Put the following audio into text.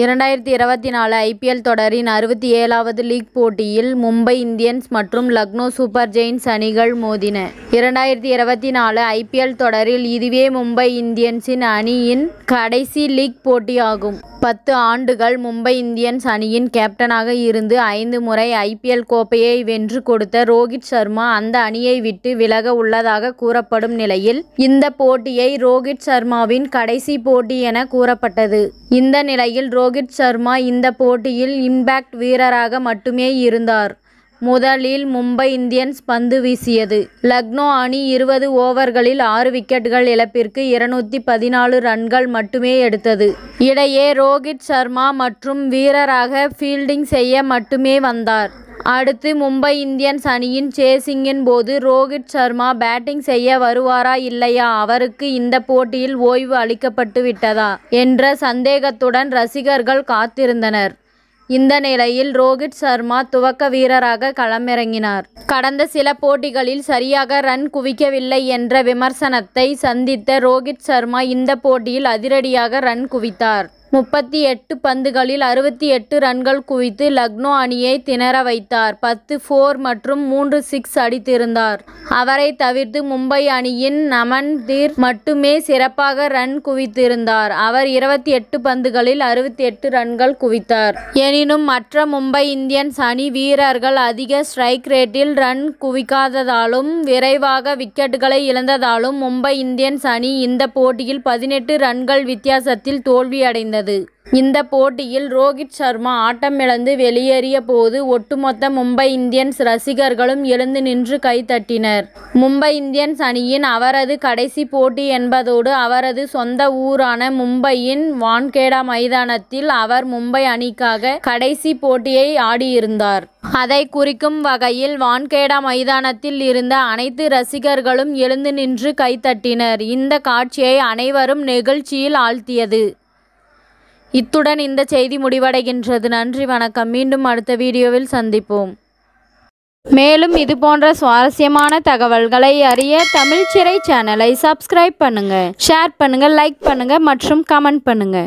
இரண்டாயிரத்தி இருபத்தி நாலு ஐபிஎல் தொடரின் அறுபத்தி ஏழாவது லீக் போட்டியில் மும்பை இந்தியன்ஸ் மற்றும் லக்னோ சூப்பர் ஜெயின்ஸ் அணிகள் மோதின இரண்டாயிரத்தி இருபத்தி நாலு ஐபிஎல் தொடரில் இதுவே மும்பை இந்தியன்ஸின் அணியின் கடைசி லீக் போட்டியாகும் பத்து ஆண்டுகள் மும்பை இந்தியன்ஸ் அணியின் கேப்டனாக இருந்து ஐந்து முறை ஐபிஎல் கோப்பையை வென்று கொடுத்த ரோஹித் சர்மா அந்த அணியை விட்டு விலக உள்ளதாக கூறப்படும் நிலையில் இந்த போட்டியை ரோஹித் சர்மாவின் கடைசி போட்டி என கூறப்பட்டது இந்த நிலையில் ரோ ரோஹித் சர்மா இந்த போட்டியில் இம்பேக்ட் வீரராக மட்டுமே இருந்தார் முதலில் மும்பை இந்தியன்ஸ் பந்து வீசியது லக்னோ அணி இருபது ஓவர்களில் ஆறு விக்கெட்டுகள் இழப்பிற்கு இருநூத்தி பதினாலு ரன்கள் மட்டுமே எடுத்தது இடையே ரோஹித் சர்மா மற்றும் வீரராக ஃபீல்டிங் செய்ய மட்டுமே வந்தார் அடுத்து மும்பை இந்தியன்ஸ் அணியின் சேசிங்கின் போது ரோஹித் சர்மா பேட்டிங் செய்ய வருவாரா இல்லையா அவருக்கு இந்த போட்டியில் ஓய்வு அளிக்கப்பட்டு விட்டதா என்ற சந்தேகத்துடன் ரசிகர்கள் காத்திருந்தனர் இந்த நிலையில் ரோஹித் சர்மா துவக்க வீரராக களமிறங்கினார் கடந்த சில போட்டிகளில் சரியாக ரன் குவிக்கவில்லை என்ற விமர்சனத்தை சந்தித்த ரோஹித் சர்மா இந்த போட்டியில் அதிரடியாக ரன் குவித்தார் முப்பத்தி எட்டு பந்துகளில் அறுபத்தி எட்டு ரன்கள் குவித்து லக்னோ அணியை திணற வைத்தார் பத்து ஃபோர் மற்றும் மூன்று சிக்ஸ் அடித்திருந்தார் அவரை தவிர்த்து மும்பை அணியின் நமன்தீர் மட்டுமே சிறப்பாக ரன் குவித்திருந்தார் அவர் இருபத்தி எட்டு பந்துகளில் அறுபத்தி எட்டு ரன்கள் குவித்தார் எனினும் மற்ற மும்பை இந்தியன்ஸ் அணி வீரர்கள் அதிக ஸ்ட்ரைக் ரேட்டில் ரன் குவிக்காததாலும் விரைவாக விக்கெட்டுகளை இழந்ததாலும் மும்பை இந்தியன்ஸ் அணி இந்த போட்டியில் பதினெட்டு ரன்கள் வித்தியாசத்தில் தோல்வியடைந்தது உள்ளது இந்த போட்டியில் ரோஹித் சர்மா ஆட்டம் இழந்து வெளியேறிய போது ஒட்டுமொத்த மும்பை இந்தியன்ஸ் ரசிகர்களும் எழுந்து நின்று கைத்தட்டினர் மும்பை இந்தியன்ஸ் அணியின் அவரது கடைசி போட்டி என்பதோடு அவரது சொந்த ஊரான மும்பையின் வான்கேடா மைதானத்தில் அவர் மும்பை அணிக்காக கடைசி போட்டியை ஆடியிருந்தார் அதை குறிக்கும் வகையில் வான்கேடா மைதானத்தில் இருந்த அனைத்து ரசிகர்களும் எழுந்து நின்று கைத்தட்டினர் இந்த காட்சியை அனைவரும் நெகிழ்ச்சியில் ஆழ்த்தியது இத்துடன் இந்த செய்தி முடிவடைகின்றது நன்றி வணக்கம் மீண்டும் அடுத்த வீடியோவில் சந்திப்போம் மேலும் இது போன்ற சுவாரஸ்யமான தகவல்களை அறிய தமிழ் சிறை சேனலை சப்ஸ்கிரைப் பண்ணுங்க ஷேர் பண்ணுங்க லைக் பண்ணுங்க மற்றும் கமெண்ட் பண்ணுங்க